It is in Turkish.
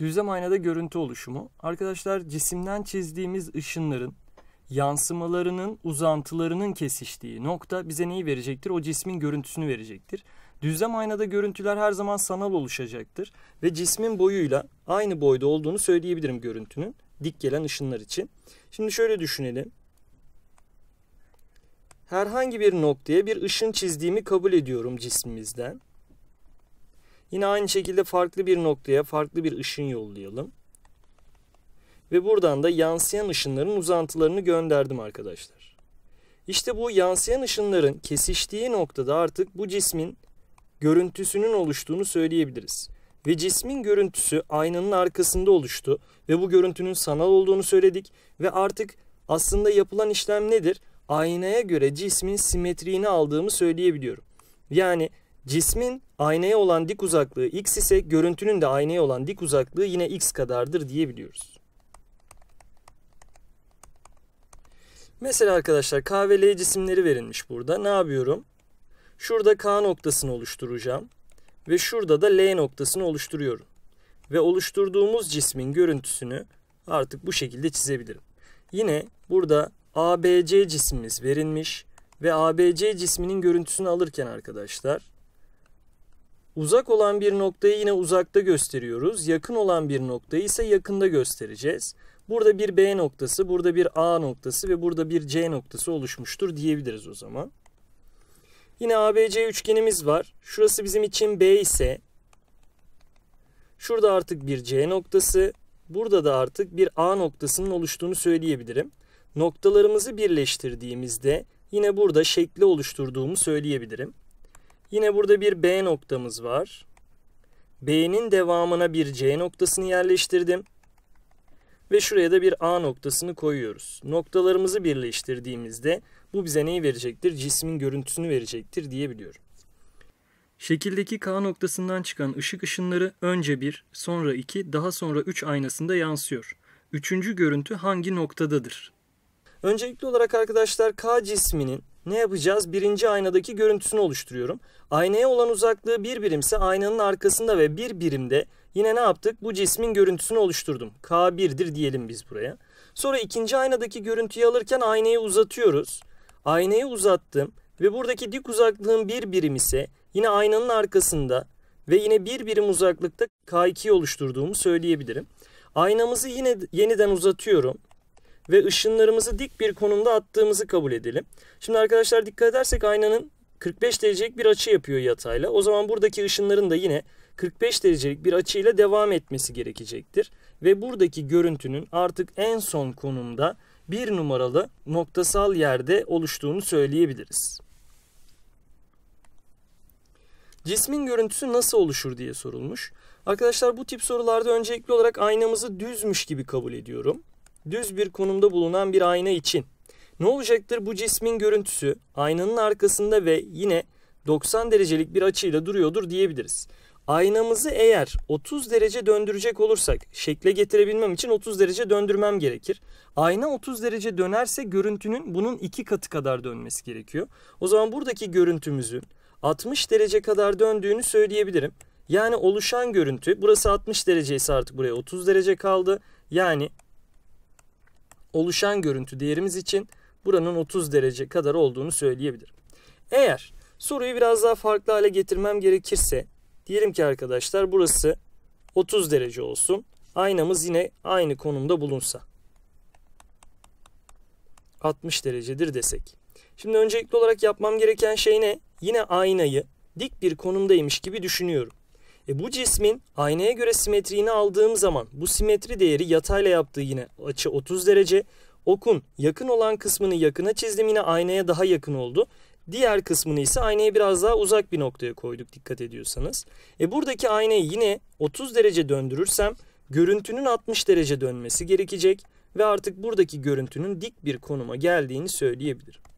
Düzlem aynada görüntü oluşumu. Arkadaşlar cisimden çizdiğimiz ışınların yansımalarının uzantılarının kesiştiği nokta bize neyi verecektir? O cismin görüntüsünü verecektir. Düzlem aynada görüntüler her zaman sanal oluşacaktır ve cismin boyuyla aynı boyda olduğunu söyleyebilirim görüntünün dik gelen ışınlar için. Şimdi şöyle düşünelim. Herhangi bir noktaya bir ışın çizdiğimi kabul ediyorum cismimizden. Yine aynı şekilde farklı bir noktaya farklı bir ışın yollayalım. Ve buradan da yansıyan ışınların uzantılarını gönderdim arkadaşlar. İşte bu yansıyan ışınların kesiştiği noktada artık bu cismin görüntüsünün oluştuğunu söyleyebiliriz. Ve cismin görüntüsü aynanın arkasında oluştu ve bu görüntünün sanal olduğunu söyledik ve artık aslında yapılan işlem nedir? Aynaya göre cismin simetriğini aldığımı söyleyebiliyorum. Yani Cismin aynaya olan dik uzaklığı x ise görüntünün de aynaya olan dik uzaklığı yine x kadardır diyebiliyoruz. Mesela arkadaşlar K ve L cisimleri verilmiş burada. Ne yapıyorum? Şurada K noktasını oluşturacağım. Ve şurada da L noktasını oluşturuyorum. Ve oluşturduğumuz cismin görüntüsünü artık bu şekilde çizebilirim. Yine burada ABC cismimiz verilmiş. Ve ABC cisminin görüntüsünü alırken arkadaşlar Uzak olan bir noktayı yine uzakta gösteriyoruz. Yakın olan bir noktayı ise yakında göstereceğiz. Burada bir B noktası, burada bir A noktası ve burada bir C noktası oluşmuştur diyebiliriz o zaman. Yine ABC üçgenimiz var. Şurası bizim için B ise şurada artık bir C noktası, burada da artık bir A noktasının oluştuğunu söyleyebilirim. Noktalarımızı birleştirdiğimizde yine burada şekli oluşturduğumu söyleyebilirim. Yine burada bir B noktamız var. B'nin devamına bir C noktasını yerleştirdim. Ve şuraya da bir A noktasını koyuyoruz. Noktalarımızı birleştirdiğimizde bu bize neyi verecektir? Cismin görüntüsünü verecektir diyebiliyorum. Şekildeki K noktasından çıkan ışık ışınları önce bir, sonra iki, daha sonra üç aynasında yansıyor. Üçüncü görüntü hangi noktadadır? Öncelikli olarak arkadaşlar K cisminin ne yapacağız? Birinci aynadaki görüntüsünü oluşturuyorum. Aynaya olan uzaklığı bir birimse aynanın arkasında ve bir birimde yine ne yaptık? Bu cismin görüntüsünü oluşturdum. K1'dir diyelim biz buraya. Sonra ikinci aynadaki görüntüyü alırken aynayı uzatıyoruz. Aynayı uzattım ve buradaki dik uzaklığın bir birim ise yine aynanın arkasında ve yine bir birim uzaklıkta K2'yi oluşturduğumu söyleyebilirim. Aynamızı yine yeniden uzatıyorum ve ışınlarımızı dik bir konumda attığımızı kabul edelim. Şimdi arkadaşlar dikkat edersek aynanın 45 derecelik bir açı yapıyor yatayla. O zaman buradaki ışınların da yine 45 derecelik bir açıyla devam etmesi gerekecektir. Ve buradaki görüntünün artık en son konumda bir numaralı noktasal yerde oluştuğunu söyleyebiliriz. Cismin görüntüsü nasıl oluşur diye sorulmuş. Arkadaşlar bu tip sorularda öncelikli olarak aynamızı düzmüş gibi kabul ediyorum düz bir konumda bulunan bir ayna için ne olacaktır bu cismin görüntüsü aynanın arkasında ve yine 90 derecelik bir açıyla duruyordur diyebiliriz. Aynamızı eğer 30 derece döndürecek olursak şekle getirebilmem için 30 derece döndürmem gerekir. Ayna 30 derece dönerse görüntünün bunun iki katı kadar dönmesi gerekiyor. O zaman buradaki görüntümüzün 60 derece kadar döndüğünü söyleyebilirim. Yani oluşan görüntü burası 60 derece ise artık buraya 30 derece kaldı. Yani oluşan görüntü değerimiz için buranın 30 derece kadar olduğunu söyleyebilirim. Eğer soruyu biraz daha farklı hale getirmem gerekirse diyelim ki arkadaşlar burası 30 derece olsun. Aynamız yine aynı konumda bulunsa. 60 derecedir desek. Şimdi öncelikli olarak yapmam gereken şey ne? Yine aynayı dik bir konumdaymış gibi düşünüyorum. E bu cismin aynaya göre simetriğini aldığım zaman bu simetri değeri yatayla yaptığı yine açı 30 derece. Okun yakın olan kısmını yakına çizdim yine aynaya daha yakın oldu. Diğer kısmını ise aynaya biraz daha uzak bir noktaya koyduk dikkat ediyorsanız. E buradaki aynayı yine 30 derece döndürürsem görüntünün 60 derece dönmesi gerekecek ve artık buradaki görüntünün dik bir konuma geldiğini söyleyebilirim.